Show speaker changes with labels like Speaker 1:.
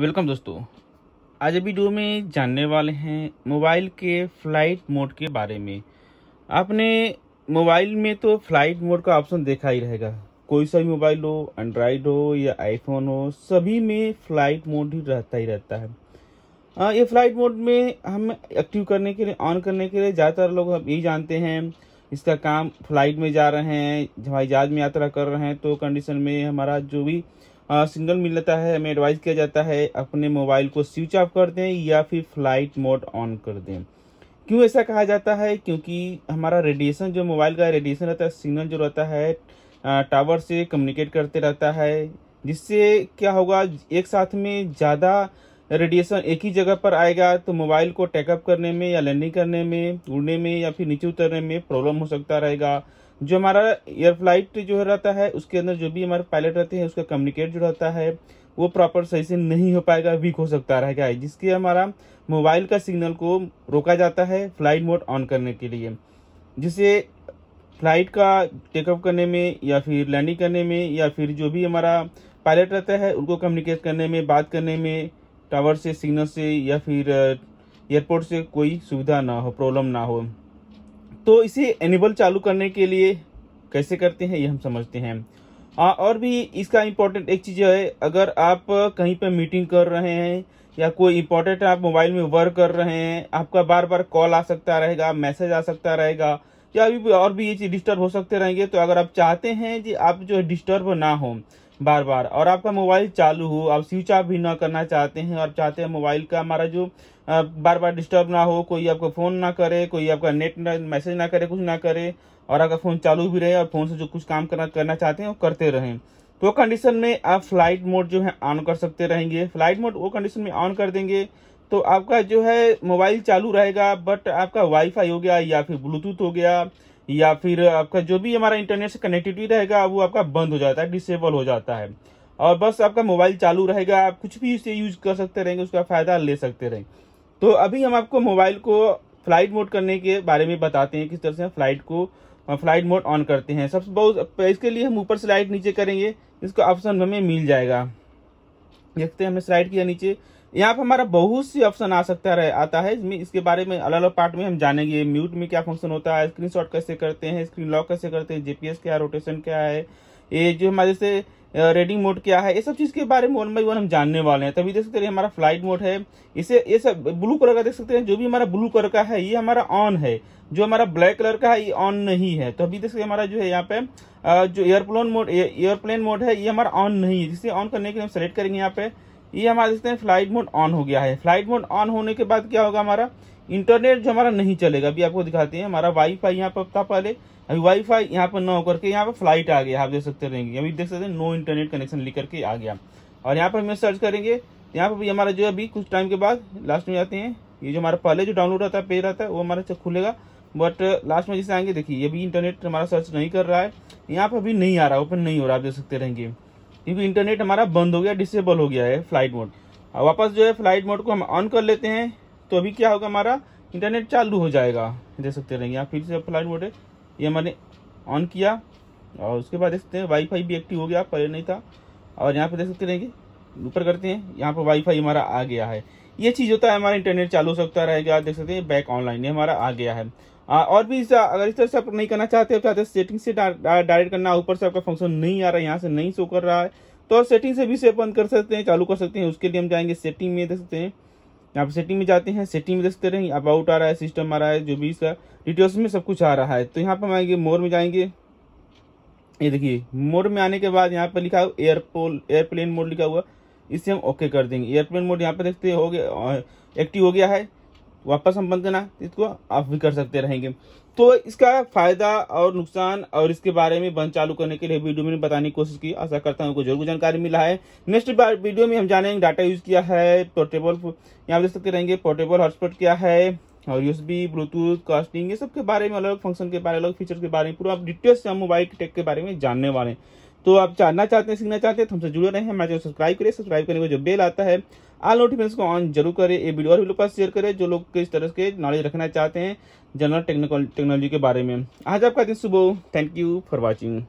Speaker 1: welcome दोस्तों आज video में जानने वाले हैं मोबाइल के फ्लाइट मोड के बारे में आपने मोबाइल में तो फ्लाइट मोड का ऑप्शन देखा ही रहेगा कोई सा भी मोबाइल हो एंड्रॉयड हो या आईफोन हो सभी में फ्लाइट मोड ही रहता ही रहता है आ, हाँ, ये फ्लाइट मोड में हम एक्टिव करने के लिए ऑन करने के लिए ज़्यादातर लोग हम यही जानते हैं इसका काम फ्लाइट में जा रहे हैं हवाई जहाज में यात्रा कर रहे हैं तो कंडीशन में हमारा जो भी सिग्नल मिलता है हमें एडवाइस किया जाता है अपने मोबाइल को स्विच ऑफ कर दें या फिर फ्लाइट मोड ऑन कर दें क्यों ऐसा कहा जाता है क्योंकि हमारा रेडिएशन जो मोबाइल का रेडिएशन रहता है सिग्नल जो रहता है टावर से कम्युनिकेट करते रहता है जिससे क्या होगा एक साथ में ज़्यादा रेडिएशन एक ही जगह पर आएगा तो मोबाइल को टेकअप करने में या लैंडिंग करने में उड़ने में या फिर नीचे उतरने में प्रॉब्लम हो सकता रहेगा जो हमारा एयर फ्लाइट जो रहता है उसके अंदर जो भी हमारे पायलट रहते हैं उसका कम्युनिकेट जो रहता है वो प्रॉपर सही से नहीं हो पाएगा वीक हो सकता रहेगा जिसके हमारा मोबाइल का सिग्नल को रोका जाता है फ्लाइट मोड ऑन करने के लिए जिसे फ्लाइट का टेकऑफ करने में या फिर लैंडिंग करने में या फिर जो भी हमारा पायलट रहता है उनको कम्युनिकेट करने में बात करने में टावर से सिग्नल से या फिर एयरपोर्ट uh, से कोई सुविधा ना हो प्रॉब्लम ना हो तो इसे एनेबल चालू करने के लिए कैसे करते हैं ये हम समझते हैं आ, हाँ, और भी इसका इम्पोर्टेंट एक चीज़ है अगर आप कहीं पर मीटिंग कर रहे हैं या कोई इम्पोर्टेंट आप मोबाइल में वर्क कर रहे हैं आपका बार बार कॉल आ सकता रहेगा मैसेज आ सकता रहेगा या अभी और भी ये चीज़ डिस्टर्ब हो सकते रहेंगे तो अगर आप चाहते हैं कि आप जो है डिस्टर्ब ना हो बार बार और आपका मोबाइल चालू हो आप स्विच ऑफ भी ना करना चाहते हैं और चाहते हैं मोबाइल का हमारा जो बार बार डिस्टर्ब ना हो कोई आपका फ़ोन ना करे कोई आपका नेट ना मैसेज ना करे कुछ ना करे और आपका फ़ोन चालू भी रहे और फ़ोन से जो कुछ काम करना करना चाहते हैं वो करते रहें तो कंडीशन में आप फ्लाइट मोड जो है ऑन कर सकते रहेंगे फ्लाइट मोड वो कंडीशन में ऑन कर देंगे तो आपका जो है मोबाइल चालू रहेगा बट आपका वाईफाई हो गया या फिर ब्लूटूथ हो गया या फिर आपका जो भी हमारा इंटरनेट से कनेक्टिविटी रहेगा वो आपका बंद हो जाता है डिसेबल हो जाता है और बस आपका मोबाइल चालू रहेगा आप कुछ भी इसे यूज कर सकते रहेंगे उसका फ़ायदा ले सकते रहेंगे तो अभी हम आपको मोबाइल को फ्लाइट मोड करने के बारे में बताते हैं किस तरह से हम फ्लाइट को फ्लाइट मोड ऑन करते हैं सबसे बहुत इसके लिए हम ऊपर स्लाइड नीचे करेंगे इसका ऑप्शन हमें मिल जाएगा देखते हैं हमने स्लाइड किया नीचे यहाँ पर हमारा बहुत सी ऑप्शन आ सकता रह, आता है इसमें इसके बारे में अलग अलग पार्ट में हम जानेंगे म्यूट में क्या फंक्शन होता है स्क्रीन कैसे करते हैं स्क्रीन लॉक कैसे करते हैं जीपीएस क्या रोटेशन क्या है ये जो हमारे से रेडिंग मोड क्या है ये सब चीज़ के बारे में वन बाई वन हम जानने वाले हैं तभी देख सकते हैं हमारा फ्लाइट मोड है इसे ये सब ब्लू कलर का देख सकते हैं जो भी हमारा ब्लू कलर का है ये हमारा ऑन है जो हमारा ब्लैक कलर का है ये ऑन नहीं है तो अभी देख सकते हमारा जो है यहाँ पे जो एयरप्लेन मोड एयरप्लेन मोड है ये हमारा ऑन नहीं है जिसे ऑन करने के लिए हम सेलेक्ट करेंगे यहाँ पे ये हमारा देखते हैं फ्लाइट मोड ऑन हो गया है फ्लाइट मोड ऑन होने के बाद क्या होगा हमारा इंटरनेट जो हमारा नहीं चलेगा अभी आपको दिखाते हैं हमारा वाईफाई यहाँ पर था पहले अभी वाईफाई यहाँ पर न होकर के यहाँ पर फ्लाइट आ गया आप देख सकते रहेंगे अभी देख सकते हैं नो इंटरनेट कनेक्शन लिख करके आ गया और यहाँ पर हम सर्च करेंगे यहाँ पर भी हमारा जो अभी कुछ टाइम के बाद लास्ट में जाते हैं ये जो हमारा पहले जो डाउनलोड रहता है पे रहता है वो हमारा खुलेगा बट लास्ट uh, में जैसे आएंगे देखिए ये भी इंटरनेट हमारा सर्च नहीं कर रहा है यहाँ पर अभी नहीं आ रहा ओपन नहीं हो रहा आप देख सकते रहेंगे क्योंकि इंटरनेट हमारा बंद हो गया डिसेबल हो गया है फ्लाइट मोड वापस जो है फ्लाइट मोड को हम ऑन कर लेते हैं तो अभी क्या होगा हमारा इंटरनेट चालू हो जाएगा देख सकते रहेंगे यहाँ फिर से फ्लाइट मोड है ये हमने ऑन किया और उसके बाद देख सकते हैं वाईफाई भी एक्टिव हो गया पहले नहीं था और यहाँ पर देख सकते रहेंगे ऊपर करते हैं यहाँ पर वाईफाई हमारा आ गया है ये चीज़ होता है हमारा इंटरनेट चालू हो सकता रहेगा देख सकते हैं बैक ऑनलाइन ये हमारा आ गया है हाँ, और भी इस अगर इस तरह से आप नहीं करना चाहते हो चाहते तो सेटिंग से डायरेक्ट करना ऊपर से आपका फंक्शन नहीं आ रहा है यहाँ से नहीं शो कर रहा है तो आप सेटिंग से भी से बंद कर सकते हैं चालू कर सकते हैं उसके लिए हम जाएंगे सेटिंग में देख सकते हैं यहाँ पर सेटिंग में जाते हैं सेटिंग में देख सकते हैं अबाउट आ रहा है सिस्टम आ रहा है जो भी इसका डिटेल्स में सब कुछ आ रहा है तो यहाँ पर हम आएंगे मोर में जाएंगे ये देखिए मोड में आने के बाद यहाँ पर लिखा हुआ एयरपोल एयरप्लेन मोड लिखा हुआ इसे हम ओके कर देंगे एयरप्लेन मोड यहाँ पर देखते हो गया एक्टिव हो गया है वापस हम बंद करना इसको ऑफ भी कर सकते रहेंगे तो इसका फायदा और नुकसान और इसके बारे में बंद चालू करने के लिए वीडियो में बताने की कोशिश की आशा करता हूँ जरूर जानकारी मिला है नेक्स्ट वीडियो में हम जानेंगे डाटा यूज किया है पोर्टेबल यहाँ देख सकते रहेंगे पोर्टेबल हॉटस्पॉट क्या है और यूएसबी ब्लूटूथ कास्टिंग ये सब के बारे में अलग फंक्शन के बारे में अलग फीचर के बारे में पूरा डिटेल्स से हम मोबाइल टेक के बारे में जानने वाले हैं तो आप जानना चाहते हैं सीखना चाहते हैं तो हमसे जुड़े रहे हमारे चैनल सब्सक्राइब करें सब्सक्राइब करने को जो बेल आता है आल नोटिफिकेशन को ऑन जरूर करें ये वीडियो और भी लोग पास शेयर करें जो लोग किस तरह के नॉलेज रखना चाहते हैं जनरल टेक्नोलॉजी के बारे में आज आपका दिन सुबह थैंक यू फॉर वॉचिंग